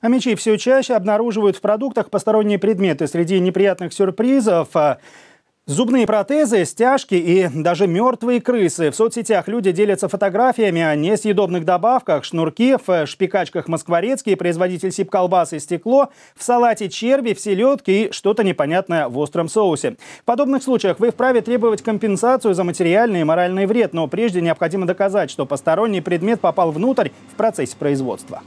А мечи все чаще обнаруживают в продуктах посторонние предметы. Среди неприятных сюрпризов э, Зубные протезы, стяжки и даже мертвые крысы. В соцсетях люди делятся фотографиями о несъедобных добавках, шнурки в э, шпикачках Москворецкий, производитель сип колбасы и стекло, в салате черви, в селедке и что-то непонятное в остром соусе. В подобных случаях вы вправе требовать компенсацию за материальный и моральный вред, но прежде необходимо доказать, что посторонний предмет попал внутрь в процессе производства.